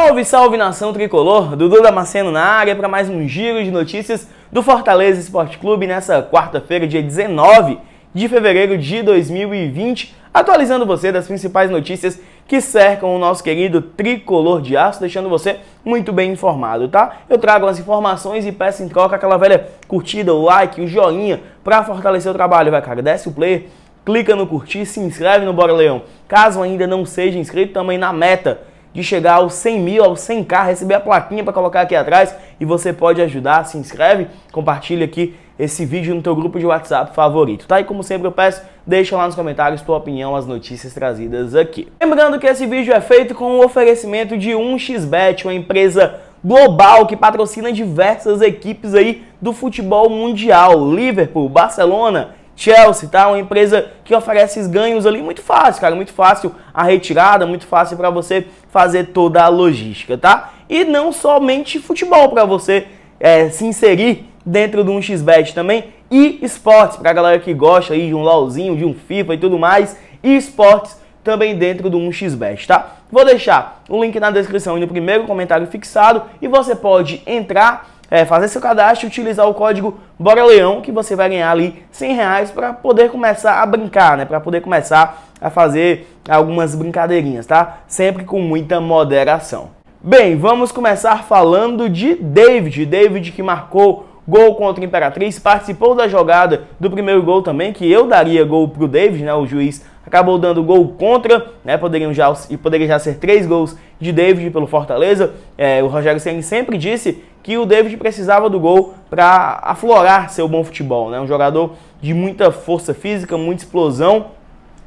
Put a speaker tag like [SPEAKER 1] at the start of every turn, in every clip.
[SPEAKER 1] Salve, salve nação tricolor! Dudu Damasceno na área para mais um giro de notícias do Fortaleza Esporte Clube nessa quarta-feira, dia 19 de fevereiro de 2020, atualizando você das principais notícias que cercam o nosso querido tricolor de aço, deixando você muito bem informado, tá? Eu trago as informações e peço em troca aquela velha curtida, o like, o joinha para fortalecer o trabalho, vai cara, desce o player, clica no curtir, se inscreve no Bora Leão. Caso ainda não seja inscrito, também na meta de chegar aos 100 mil, aos 100k, receber a plaquinha para colocar aqui atrás e você pode ajudar. Se inscreve, compartilha aqui esse vídeo no teu grupo de WhatsApp favorito, tá? E como sempre eu peço, deixa lá nos comentários tua opinião, as notícias trazidas aqui. Lembrando que esse vídeo é feito com o um oferecimento de 1xBet, uma empresa global que patrocina diversas equipes aí do futebol mundial, Liverpool, Barcelona, Chelsea, tá? Uma empresa que oferece ganhos ali muito fácil, cara, muito fácil a retirada, muito fácil para você fazer toda a logística, tá? E não somente futebol para você é, se inserir dentro de um xbet também e esportes para a galera que gosta aí de um LoLzinho, de um FIFA e tudo mais, e esportes também dentro do 1xBet, tá? Vou deixar o link na descrição e no primeiro comentário fixado e você pode entrar é, fazer seu cadastro e utilizar o código Bora Leão, que você vai ganhar ali 100 reais para poder começar a brincar, né? Para poder começar a fazer algumas brincadeirinhas, tá? Sempre com muita moderação. Bem, vamos começar falando de David. David que marcou gol contra a Imperatriz, participou da jogada do primeiro gol também, que eu daria gol pro David, né? O juiz acabou dando gol contra, né? Poderiam já, poderia já ser três gols de David pelo Fortaleza. É, o Rogério Ceni sempre disse que o David precisava do gol para aflorar seu bom futebol, né? Um jogador de muita força física, muita explosão.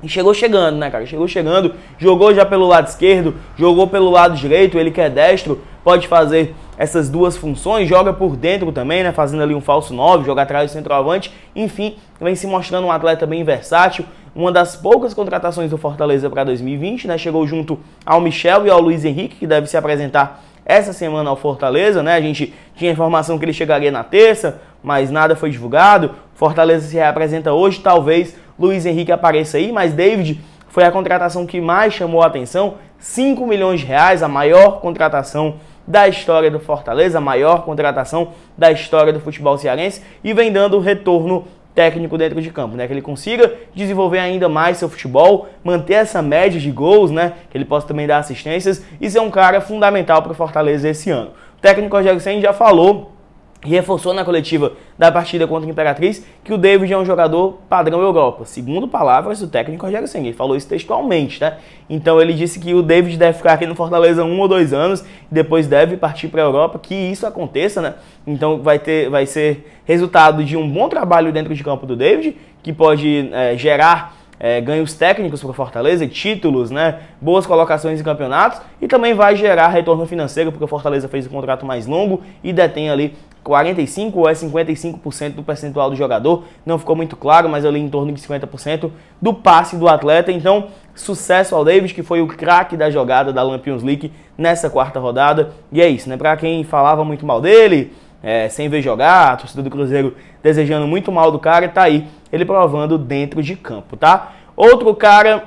[SPEAKER 1] E chegou chegando, né, cara? Chegou chegando, jogou já pelo lado esquerdo, jogou pelo lado direito, ele que é destro, pode fazer essas duas funções, joga por dentro também, né, fazendo ali um falso 9, joga atrás do centroavante, enfim, vem se mostrando um atleta bem versátil, uma das poucas contratações do Fortaleza para 2020, né? Chegou junto ao Michel e ao Luiz Henrique, que deve se apresentar essa semana ao Fortaleza, né? A gente tinha informação que ele chegaria na terça, mas nada foi divulgado. Fortaleza se reapresenta hoje, talvez Luiz Henrique apareça aí, mas David foi a contratação que mais chamou a atenção, 5 milhões de reais, a maior contratação da história do Fortaleza, a maior contratação da história do futebol cearense e vem dando retorno técnico dentro de campo, né? Que ele consiga desenvolver ainda mais seu futebol, manter essa média de gols, né? Que ele possa também dar assistências e ser é um cara fundamental para o Fortaleza esse ano. O técnico Rogério Senna já falou reforçou na coletiva da partida contra a Imperatriz que o David é um jogador padrão Europa, segundo palavras do técnico Rogério Senna. Ele falou isso textualmente, né? Então ele disse que o David deve ficar aqui no Fortaleza um ou dois anos e depois deve partir para a Europa, que isso aconteça, né? Então vai, ter, vai ser resultado de um bom trabalho dentro de campo do David, que pode é, gerar é, ganhos técnicos para o Fortaleza, títulos, né, boas colocações em campeonatos e também vai gerar retorno financeiro, porque o Fortaleza fez um contrato mais longo e detém ali 45% ou é 55% do percentual do jogador, não ficou muito claro, mas ali em torno de 50% do passe do atleta. Então, sucesso ao Davis, que foi o craque da jogada da Lampions League nessa quarta rodada. E é isso, né? Para quem falava muito mal dele, é, sem ver jogar, a torcida do Cruzeiro desejando muito mal do cara, tá aí ele provando dentro de campo, tá? Outro cara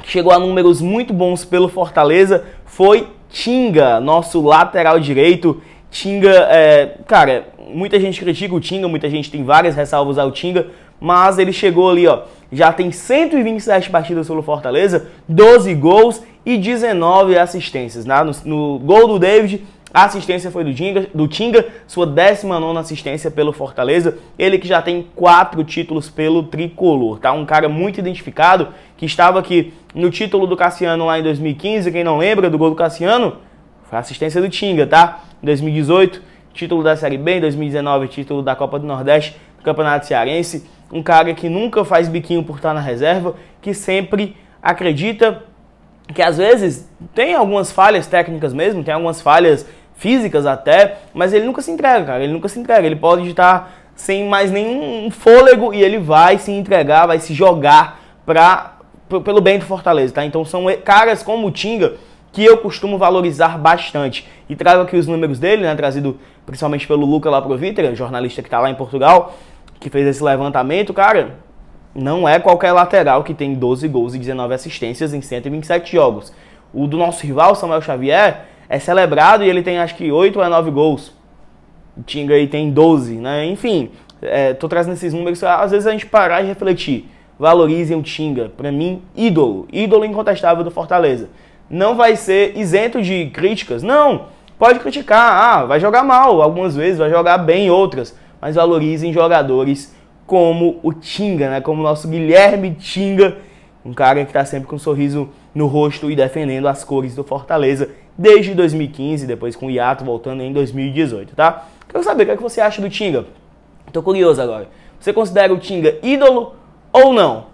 [SPEAKER 1] que chegou a números muito bons pelo Fortaleza foi Tinga, nosso lateral direito. Tinga, é, cara, muita gente critica o Tinga, muita gente tem várias ressalvas ao Tinga, mas ele chegou ali, ó, já tem 127 partidas pelo Fortaleza, 12 gols e 19 assistências, né? no, no gol do David a assistência foi do Tinga, do Tinga, sua 19 assistência pelo Fortaleza. Ele que já tem quatro títulos pelo tricolor, tá? Um cara muito identificado que estava aqui no título do Cassiano lá em 2015. Quem não lembra do gol do Cassiano? Foi a assistência do Tinga, tá? Em 2018, título da Série B. Em 2019, título da Copa do Nordeste, do Campeonato Cearense. Um cara que nunca faz biquinho por estar na reserva, que sempre acredita que às vezes tem algumas falhas técnicas mesmo, tem algumas falhas físicas até, mas ele nunca se entrega, cara. Ele nunca se entrega. Ele pode estar sem mais nenhum fôlego e ele vai se entregar, vai se jogar pra, pelo bem do Fortaleza, tá? Então são caras como o Tinga que eu costumo valorizar bastante. E trago aqui os números dele, né? Trazido principalmente pelo Luca lá pro jornalista que tá lá em Portugal, que fez esse levantamento, cara. Não é qualquer lateral que tem 12 gols e 19 assistências em 127 jogos. O do nosso rival, Samuel Xavier, é celebrado e ele tem acho que 8 ou 9 é gols. O Tinga aí tem 12, né? Enfim, estou é, trazendo esses números às vezes a gente parar e refletir. Valorizem o Tinga, para mim, ídolo, ídolo incontestável do Fortaleza. Não vai ser isento de críticas, não. Pode criticar, ah, vai jogar mal algumas vezes, vai jogar bem outras, mas valorizem jogadores como o Tinga, né? Como o nosso Guilherme Tinga, um cara que está sempre com um sorriso no rosto e defendendo as cores do Fortaleza desde 2015, depois com o hiato voltando em 2018, tá? Quero saber o que, é que você acha do Tinga. Tô curioso agora. Você considera o Tinga ídolo ou não?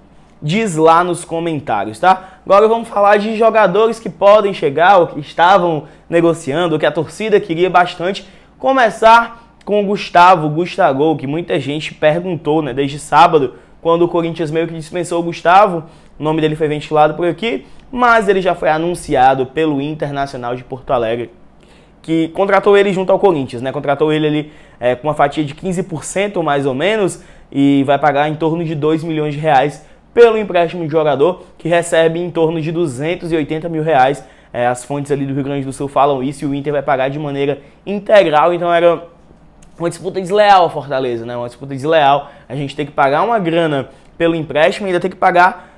[SPEAKER 1] Diz lá nos comentários, tá? Agora vamos falar de jogadores que podem chegar, ou que estavam negociando, ou que a torcida queria bastante. Começar com o Gustavo Gustavo, que muita gente perguntou, né, desde sábado, quando o Corinthians meio que dispensou o Gustavo, o nome dele foi ventilado por aqui, mas ele já foi anunciado pelo Internacional de Porto Alegre, que contratou ele junto ao Corinthians, né? Contratou ele ali é, com uma fatia de 15% mais ou menos e vai pagar em torno de 2 milhões de reais pelo empréstimo de jogador, que recebe em torno de 280 mil reais. É, as fontes ali do Rio Grande do Sul falam isso e o Inter vai pagar de maneira integral, então era uma disputa desleal a Fortaleza, né? Uma disputa desleal. A gente tem que pagar uma grana pelo empréstimo e ainda tem que pagar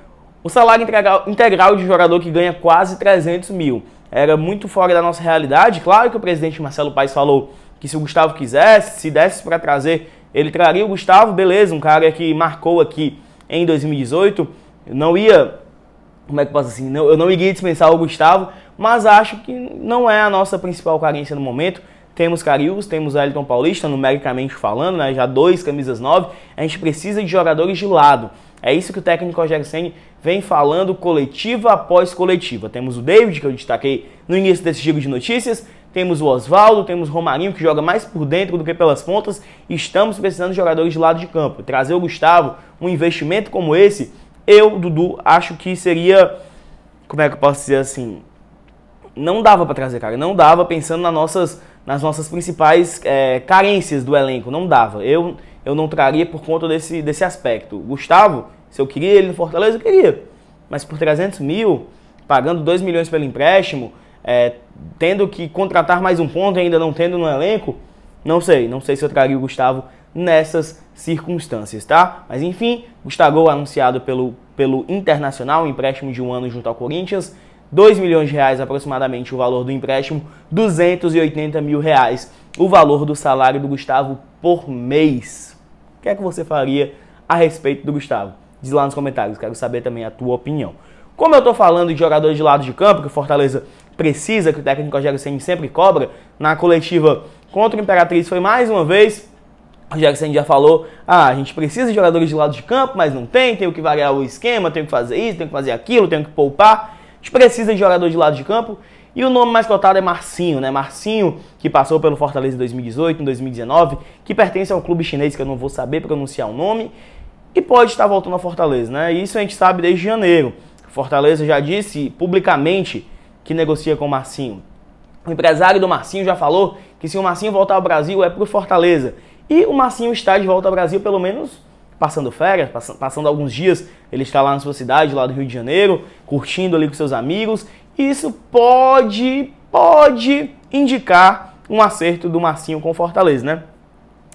[SPEAKER 1] o salário integral de um jogador que ganha quase 300 mil. Era muito fora da nossa realidade. Claro que o presidente Marcelo Paes falou que se o Gustavo quisesse, se desse para trazer, ele traria o Gustavo, beleza, um cara que marcou aqui em 2018. Eu não ia, como é que posso assim, não, eu não iria dispensar o Gustavo, mas acho que não é a nossa principal carência no momento. Temos Carius, temos Elton Paulista, numericamente falando, né? já dois camisas 9. A gente precisa de jogadores de lado. É isso que o técnico Rogério Senni vem falando coletiva após coletiva. Temos o David, que eu destaquei no início desse giro de notícias. Temos o Oswaldo, temos o Romarinho, que joga mais por dentro do que pelas pontas. Estamos precisando de jogadores de lado de campo. Trazer o Gustavo, um investimento como esse, eu, Dudu, acho que seria. Como é que eu posso dizer assim? Não dava para trazer, cara. Não dava pensando nas nossas nas nossas principais é, carências do elenco. Não dava. Eu, eu não traria por conta desse, desse aspecto. Gustavo, se eu queria ele no Fortaleza, eu queria. Mas por 300 mil, pagando 2 milhões pelo empréstimo, é, tendo que contratar mais um ponto ainda não tendo no elenco, não sei. Não sei se eu traria o Gustavo nessas circunstâncias, tá? Mas enfim, Gustavo anunciado pelo, pelo Internacional, empréstimo de um ano junto ao Corinthians. 2 milhões de reais aproximadamente o valor do empréstimo, 280 mil reais o valor do salário do Gustavo por mês. O que é que você faria a respeito do Gustavo? Diz lá nos comentários, quero saber também a tua opinião. Como eu estou falando de jogadores de lado de campo, que o Fortaleza precisa, que o técnico Rogério Senna sempre cobra, na coletiva contra o Imperatriz foi mais uma vez, o Rogério Senna já falou, ah, a gente precisa de jogadores de lado de campo, mas não tem, tem que variar o esquema, tem que fazer isso, tem que fazer aquilo, tem que poupar. A gente precisa de jogador de lado de campo. E o nome mais cotado é Marcinho, né? Marcinho, que passou pelo Fortaleza em 2018, em 2019, que pertence a um clube chinês que eu não vou saber pronunciar o nome, e pode estar voltando ao Fortaleza, né? Isso a gente sabe desde janeiro. Fortaleza já disse publicamente que negocia com o Marcinho. O empresário do Marcinho já falou que se o Marcinho voltar ao Brasil é pro Fortaleza. E o Marcinho está de volta ao Brasil, pelo menos passando férias, passando alguns dias, ele está lá na sua cidade, lá do Rio de Janeiro, curtindo ali com seus amigos. Isso pode, pode indicar um acerto do Marcinho com o Fortaleza, né?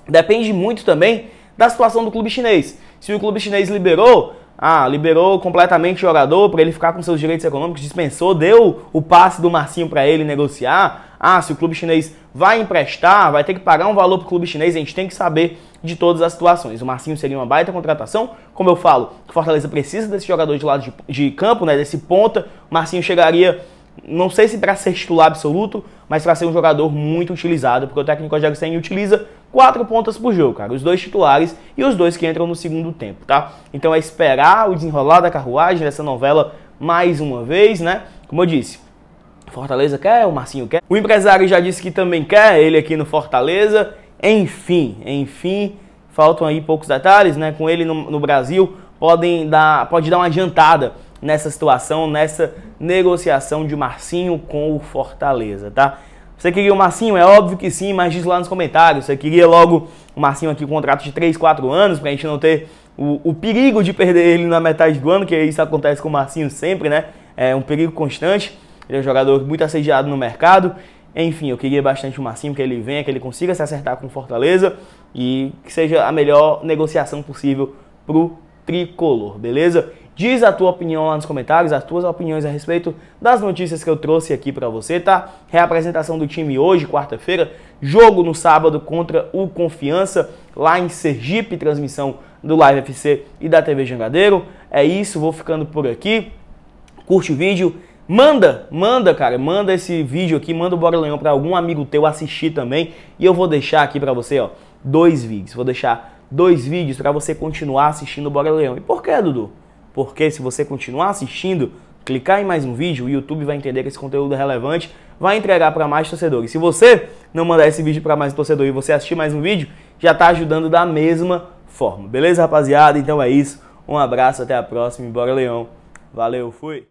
[SPEAKER 1] Depende muito também da situação do clube chinês. Se o clube chinês liberou, ah, liberou completamente o jogador para ele ficar com seus direitos econômicos, dispensou, deu o passe do Marcinho para ele negociar. Ah, se o clube chinês vai emprestar, vai ter que pagar um valor para o clube chinês, a gente tem que saber de todas as situações. O Marcinho seria uma baita contratação, como eu falo, que Fortaleza precisa desse jogador de lado de, de campo, né, desse ponta. O Marcinho chegaria não sei se para ser titular absoluto, mas para ser um jogador muito utilizado, porque o técnico Rogério Senna utiliza quatro pontas por jogo, cara. Os dois titulares e os dois que entram no segundo tempo, tá? Então é esperar o desenrolar da carruagem dessa novela mais uma vez, né? Como eu disse, Fortaleza quer, o Marcinho quer. O empresário já disse que também quer, ele aqui no Fortaleza. Enfim, enfim, faltam aí poucos detalhes, né? Com ele no, no Brasil, podem dar, pode dar uma adiantada nessa situação, nessa negociação de Marcinho com o Fortaleza, tá? Você queria o Marcinho? É óbvio que sim, mas diz lá nos comentários. Você queria logo o Marcinho aqui, um contrato de 3, 4 anos, pra gente não ter o, o, perigo de perder ele na metade do ano, que isso acontece com o Marcinho sempre, né? É um perigo constante. Ele é um jogador muito assediado no mercado. Enfim, eu queria bastante o Marcinho, que ele venha, que ele consiga se acertar com o Fortaleza e que seja a melhor negociação possível pro tricolor, beleza? Diz a tua opinião lá nos comentários, as tuas opiniões a respeito das notícias que eu trouxe aqui para você, tá? Reapresentação do time hoje, quarta-feira, jogo no sábado contra o Confiança, lá em Sergipe, transmissão do Live FC e da TV Jangadeiro. É isso, vou ficando por aqui. Curte o vídeo, manda, manda, cara, manda esse vídeo aqui, manda o Bora Leão para algum amigo teu assistir também, e eu vou deixar aqui para você, ó, dois vídeos. Vou deixar dois vídeos para você continuar assistindo o Bora Leão. E por que, Dudu? porque se você continuar assistindo, clicar em mais um vídeo, o YouTube vai entender que esse conteúdo é relevante, vai entregar para mais torcedores. Se você não mandar esse vídeo para mais torcedor e você assistir mais um vídeo, já está ajudando da mesma forma. Beleza, rapaziada? Então é isso. Um abraço, até a próxima e bora Leão. Valeu, fui!